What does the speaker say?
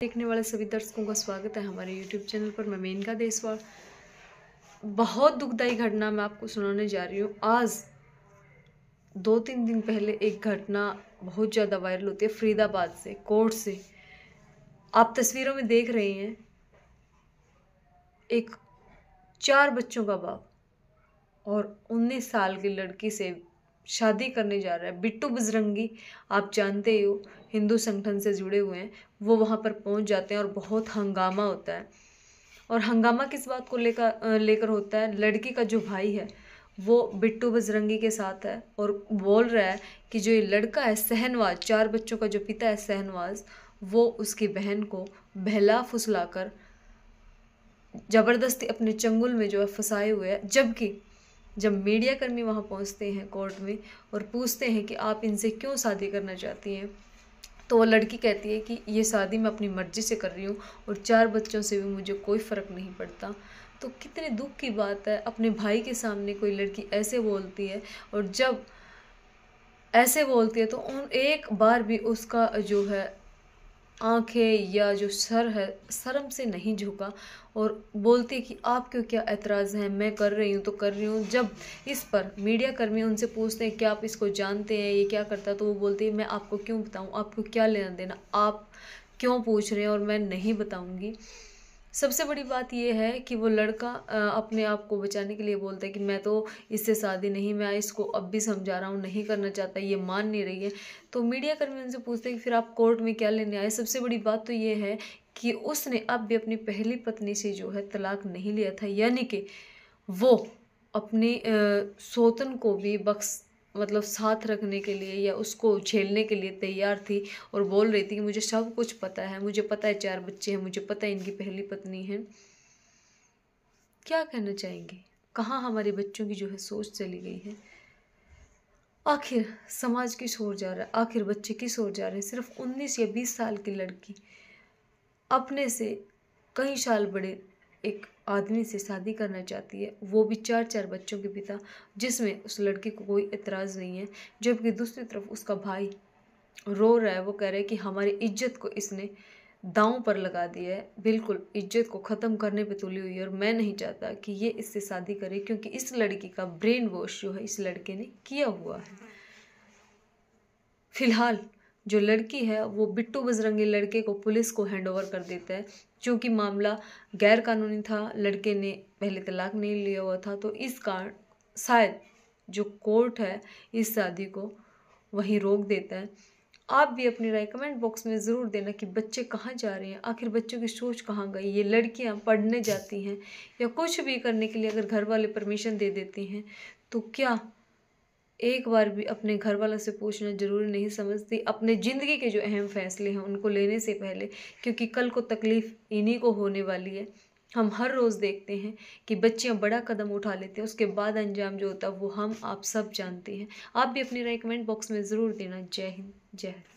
देखने वाले सभी दर्शकों का स्वागत है हमारे यूट्यूब चैनल पर मैं मेनका देसवाल बहुत दुखदाई घटना मैं आपको सुनाने जा रही हूँ आज दो तीन दिन पहले एक घटना बहुत ज़्यादा वायरल होती है फरीदाबाद से कोर्ट से आप तस्वीरों में देख रहे हैं एक चार बच्चों का बाप और उन्नीस साल की लड़की से शादी करने जा रहा है बिट्टू बजरंगी आप जानते ही हो हिंदू संगठन से जुड़े हुए हैं वो वहाँ पर पहुँच जाते हैं और बहुत हंगामा होता है और हंगामा किस बात को लेकर लेकर होता है लड़की का जो भाई है वो बिट्टू बजरंगी के साथ है और बोल रहा है कि जो ये लड़का है सहनवाज चार बच्चों का जो पिता है सहनवाज वो उसकी बहन को बहला फुसला कर ज़बरदस्ती अपने चंगुल में जो है फंसाए हुए है जबकि जब मीडिया कर्मी वहाँ पहुँचते हैं कोर्ट में और पूछते हैं कि आप इनसे क्यों शादी करना चाहती हैं तो वो लड़की कहती है कि ये शादी मैं अपनी मर्ज़ी से कर रही हूँ और चार बच्चों से भी मुझे कोई फ़र्क नहीं पड़ता तो कितने दुख की बात है अपने भाई के सामने कोई लड़की ऐसे बोलती है और जब ऐसे बोलती है तो उन एक बार भी उसका जो है आंखें या जो सर है शर्म से नहीं झुका और बोलती कि आपको क्या एतराज़ है मैं कर रही हूँ तो कर रही हूँ जब इस पर मीडिया कर्मी उनसे पूछते हैं क्या आप इसको जानते हैं ये क्या करता है तो वो बोलते है मैं आपको क्यों बताऊँ आपको क्या लेना देना आप क्यों पूछ रहे हैं और मैं नहीं बताऊँगी सबसे बड़ी बात यह है कि वो लड़का अपने आप को बचाने के लिए बोलता है कि मैं तो इससे शादी नहीं मैं इसको अब भी समझा रहा हूँ नहीं करना चाहता ये मान नहीं रही है तो मीडिया कर्मी उनसे पूछते हैं कि फिर आप कोर्ट में क्या लेने आए सबसे बड़ी बात तो ये है कि उसने अब भी अपनी पहली पत्नी से जो है तलाक नहीं लिया था यानी कि वो अपनी सोतन को भी बख्श मतलब साथ रखने के लिए या उसको झेलने के लिए तैयार थी और बोल रही थी कि मुझे सब कुछ पता है मुझे पता है चार बच्चे हैं मुझे पता है इनकी पहली पत्नी है क्या कहना चाहेंगे कहाँ हमारे बच्चों की जो है सोच चली गई है आखिर समाज किस ओर जा रहा है आखिर बच्चे किस ओर जा रहे हैं सिर्फ उन्नीस या बीस साल की लड़की अपने से कई साल बड़े एक आदमी से शादी करना चाहती है वो भी चार चार बच्चों के पिता जिसमें उस लड़की को कोई एतराज़ नहीं है जबकि दूसरी तरफ उसका भाई रो रहा है वो कह रहा है कि हमारी इज्जत को इसने दाव पर लगा दिया है बिल्कुल इज्जत को ख़त्म करने पे तुली हुई है और मैं नहीं चाहता कि ये इससे शादी करे क्योंकि इस लड़की का ब्रेन वॉश जो है इस लड़के ने किया हुआ है फिलहाल जो लड़की है वो बिट्टू बजरंगी लड़के को पुलिस को हैंडओवर कर देता है क्योंकि मामला गैर कानूनी था लड़के ने पहले तलाक नहीं लिया हुआ था तो इस कारण शायद जो कोर्ट है इस शादी को वहीं रोक देता है आप भी अपनी राय कमेंट बॉक्स में ज़रूर देना कि बच्चे कहाँ जा रहे हैं आखिर बच्चों की सोच कहाँ गई ये लड़कियाँ पढ़ने जाती हैं या कुछ भी करने के लिए अगर घर वाले परमिशन दे देती हैं तो क्या एक बार भी अपने घर वालों से पूछना ज़रूरी नहीं समझती अपने ज़िंदगी के जो अहम फैसले हैं उनको लेने से पहले क्योंकि कल को तकलीफ़ इन्हीं को होने वाली है हम हर रोज़ देखते हैं कि बच्चियां बड़ा कदम उठा लेती हैं उसके बाद अंजाम जो होता है वो हम आप सब जानते हैं आप भी अपनी राय कमेंट बॉक्स में ज़रूर देना जय हिंद जय